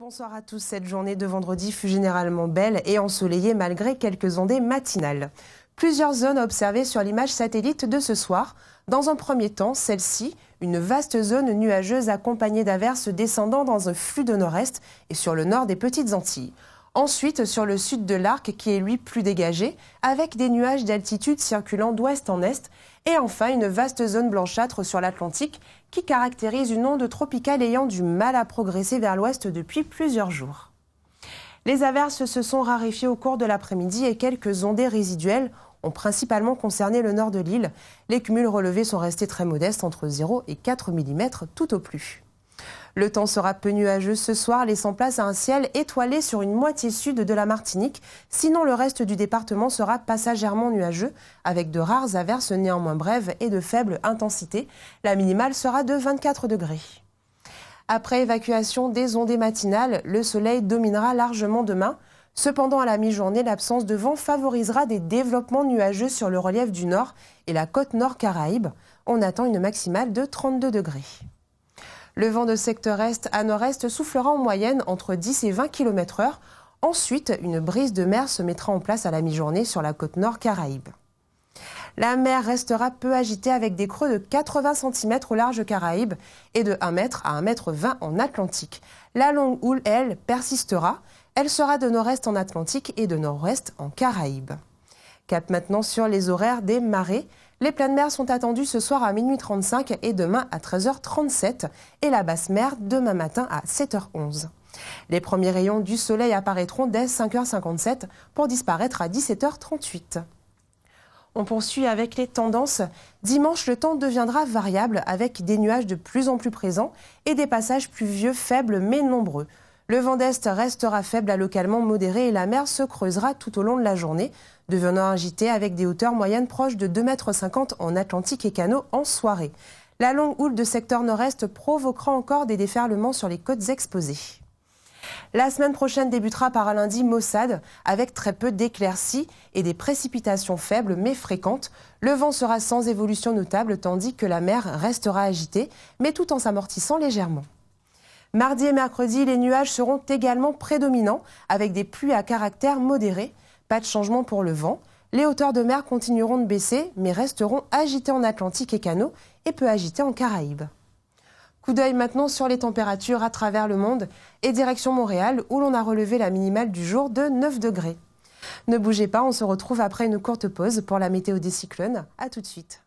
Bonsoir à tous. Cette journée de vendredi fut généralement belle et ensoleillée malgré quelques ondées matinales. Plusieurs zones observées sur l'image satellite de ce soir. Dans un premier temps, celle-ci, une vaste zone nuageuse accompagnée d'averses descendant dans un flux de nord-est et sur le nord des Petites Antilles. Ensuite, sur le sud de l'arc, qui est lui plus dégagé, avec des nuages d'altitude circulant d'ouest en est, et enfin une vaste zone blanchâtre sur l'Atlantique, qui caractérise une onde tropicale ayant du mal à progresser vers l'ouest depuis plusieurs jours. Les averses se sont raréfiées au cours de l'après-midi et quelques ondées résiduelles ont principalement concerné le nord de l'île. Les cumuls relevés sont restés très modestes, entre 0 et 4 mm tout au plus. Le temps sera peu nuageux ce soir, laissant place à un ciel étoilé sur une moitié sud de la Martinique. Sinon, le reste du département sera passagèrement nuageux, avec de rares averses néanmoins brèves et de faible intensité. La minimale sera de 24 degrés. Après évacuation des ondées matinales, le soleil dominera largement demain. Cependant, à la mi-journée, l'absence de vent favorisera des développements nuageux sur le relief du nord et la côte nord Caraïbe. On attend une maximale de 32 degrés. Le vent de secteur est à nord-est soufflera en moyenne entre 10 et 20 km h Ensuite, une brise de mer se mettra en place à la mi-journée sur la côte nord Caraïbe. La mer restera peu agitée avec des creux de 80 cm au large Caraïbe et de 1 m à 1 m 20 en Atlantique. La longue houle, elle, persistera. Elle sera de nord-est en Atlantique et de nord-ouest en Caraïbe. Cap maintenant sur les horaires des marées. Les pleines mers sont attendues ce soir à minuit 35 et demain à 13h37 et la basse mer demain matin à 7h11. Les premiers rayons du soleil apparaîtront dès 5h57 pour disparaître à 17h38. On poursuit avec les tendances. Dimanche, le temps deviendra variable avec des nuages de plus en plus présents et des passages pluvieux faibles mais nombreux. Le vent d'Est restera faible à localement modéré et la mer se creusera tout au long de la journée, devenant agitée avec des hauteurs moyennes proches de 2,50 m en Atlantique et Canaux en soirée. La longue houle de secteur nord-est provoquera encore des déferlements sur les côtes exposées. La semaine prochaine débutera par un lundi maussade avec très peu d'éclaircies et des précipitations faibles mais fréquentes. Le vent sera sans évolution notable tandis que la mer restera agitée mais tout en s'amortissant légèrement. Mardi et mercredi, les nuages seront également prédominants, avec des pluies à caractère modéré. Pas de changement pour le vent. Les hauteurs de mer continueront de baisser, mais resteront agitées en Atlantique et Canaux et peu agitées en Caraïbes. Coup d'œil maintenant sur les températures à travers le monde et direction Montréal où l'on a relevé la minimale du jour de 9 degrés. Ne bougez pas, on se retrouve après une courte pause pour la météo des cyclones. A tout de suite.